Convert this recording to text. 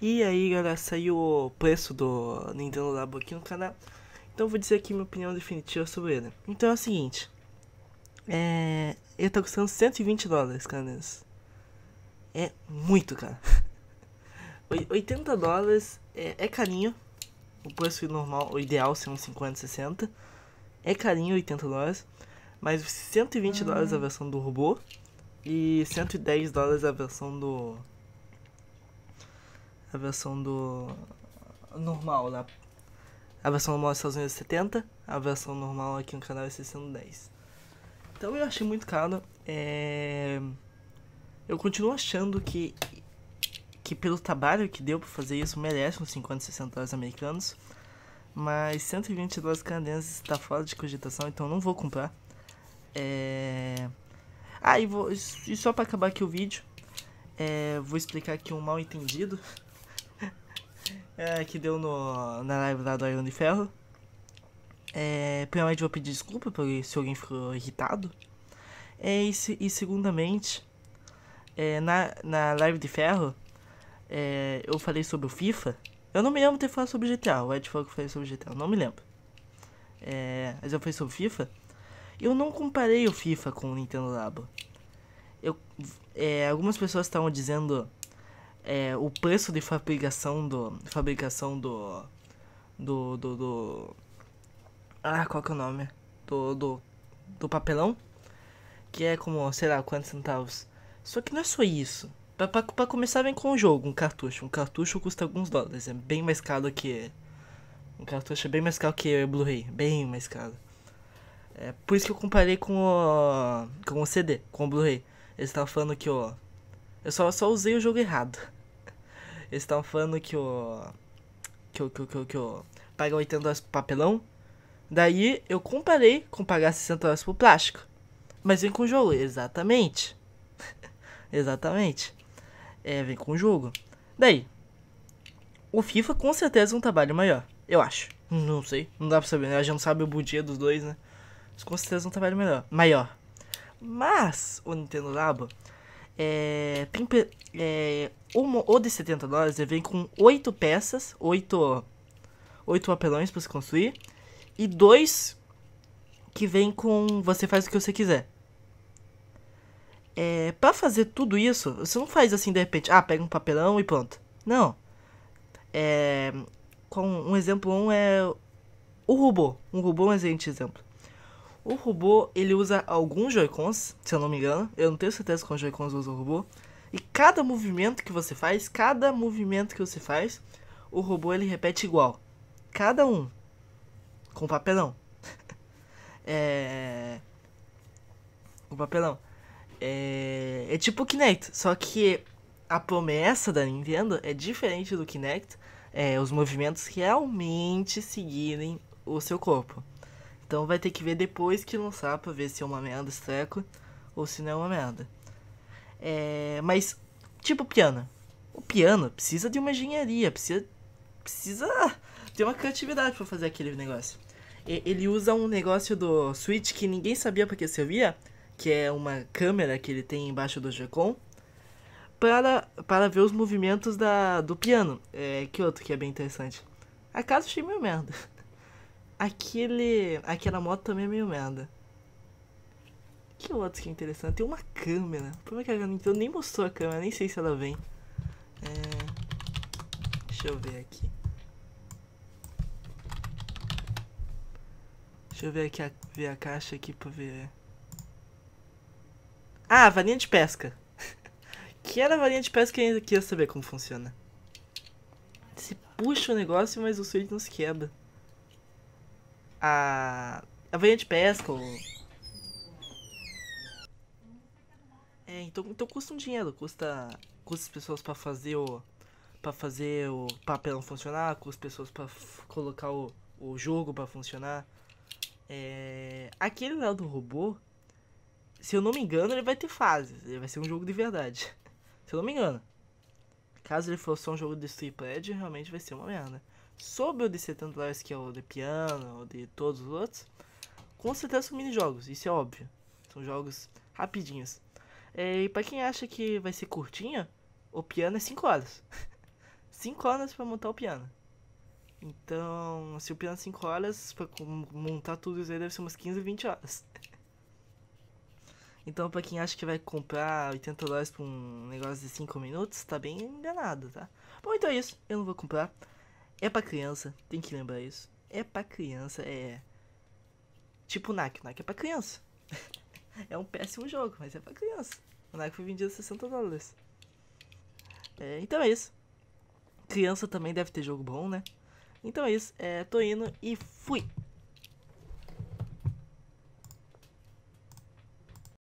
E aí galera, saiu o preço do Nintendo Labo aqui no canal, então eu vou dizer aqui minha opinião definitiva sobre ele. Então é o seguinte, é... ele tá custando 120 dólares canadenses, é muito cara. 80 dólares é, é carinho, o preço normal, o ideal ser uns 50, 60, é carinho 80 dólares, mas 120 hum. dólares a versão do robô e 110 dólares a versão do a versão do normal lá. A versão normal nos Estados Unidos é 70, a versão normal aqui no canal é 610. Então eu achei muito caro. É... Eu continuo achando que, que pelo trabalho que deu para fazer isso, merece uns 50, 60 dólares americanos. Mas 120 dólares canadenses está fora de cogitação, então não vou comprar. É... Ah, e, vou... e só para acabar aqui o vídeo, é... vou explicar aqui um mal entendido é, que deu no, na live lá do Iron de Ferro. É, primeiramente vou pedir desculpa por, se alguém ficou irritado. É, e, e segundamente, é, na, na live de ferro, é, eu falei sobre o FIFA. Eu não me lembro de ter falado sobre o GTA, o Ed falou que eu falei sobre o GTA, não me lembro. É, mas eu falei sobre o FIFA. Eu não comparei o FIFA com o Nintendo Labo. Eu, é, algumas pessoas estavam dizendo é, o preço de fabricação do. Fabricação do. Do. do, do ah, qual que é o nome? Do, do, do papelão. Que é como, sei lá, quantos centavos. Só que não é só isso. Pra, começar, vem com o jogo, um cartucho. Um cartucho custa alguns dólares. É bem mais caro que. Um cartucho é bem mais caro que o Blu-ray. Bem mais caro. É por isso que eu comparei com o. Com o CD, com o ray Eles estavam falando que o. Eu só, só usei o jogo errado. Eles estavam falando que o. Que o. Que o. Que o. Que o 80 dólares pro papelão. Daí eu comparei com pagar 60 dólares pro plástico. Mas vem com o jogo, exatamente. exatamente. É, vem com o jogo. Daí. O FIFA com certeza é um trabalho maior, eu acho. Não sei, não dá pra saber, né? A gente não sabe o budget dos dois, né? Mas com certeza é um trabalho melhor, maior. Mas o Nintendo Labo é, temper, é, uma, o de 70 dólares vem com 8 peças, 8, 8 papelões para você construir. E dois que vem com você faz o que você quiser. É, para fazer tudo isso, você não faz assim de repente, ah, pega um papelão e pronto. Não. É, com um exemplo um é o robô. Um robô é um exemplo. O robô, ele usa alguns Joy-Cons, se eu não me engano. Eu não tenho certeza quantos Joy-Cons usa o robô. E cada movimento que você faz, cada movimento que você faz, o robô ele repete igual. Cada um. Com papelão. é... Com papelão. É... é tipo o Kinect, só que a promessa da Nintendo é diferente do Kinect. É, os movimentos realmente seguirem o seu corpo. Então vai ter que ver depois que lançar pra ver se é uma merda esse treco ou se não é uma merda. É, mas, tipo piano. O piano precisa de uma engenharia, precisa, precisa ter uma criatividade para fazer aquele negócio. E, ele usa um negócio do Switch que ninguém sabia para que servia, que é uma câmera que ele tem embaixo do Joy-Con, para, para ver os movimentos da, do piano. É, que outro que é bem interessante. Acaso achei meio merda. Aquele. Aquela moto também é meio merda. Que outro que é interessante? Tem uma câmera. O problema é que a Nintendo nem mostrou a câmera, nem sei se ela vem. É... Deixa eu ver aqui. Deixa eu ver aqui a, ver a caixa aqui pra ver. Ah, varinha de pesca. que era a varinha de pesca que eu queria saber como funciona. Se puxa o negócio, mas o suíte não se quebra a, a variante pesca. É, então, então custa um dinheiro, custa, custa as pessoas para fazer o para fazer o papel funcionar, custa pessoas para colocar o, o jogo para funcionar. É, aquele lá do robô, se eu não me engano, ele vai ter fases, ele vai ser um jogo de verdade. se eu não me engano. Caso ele for só um jogo de Street realmente vai ser uma merda. Sobre o de 70 dólares, que é o de piano, ou de todos os outros, com certeza são mini-jogos, isso é óbvio. São jogos rapidinhos. É, e pra quem acha que vai ser curtinha, o piano é 5 horas. 5 horas para montar o piano. Então, se o piano é 5 horas, pra montar tudo isso aí deve ser umas 15, 20 horas. Então, pra quem acha que vai comprar 80 dólares por um negócio de 5 minutos, tá bem enganado, tá? Bom, então é isso. Eu não vou comprar. É pra criança, tem que lembrar isso. É pra criança, é. Tipo o NAC. O NAC é pra criança. é um péssimo jogo, mas é pra criança. O NAC foi vendido a 60 dólares. É, então é isso. Criança também deve ter jogo bom, né? Então é isso. É, tô indo e fui!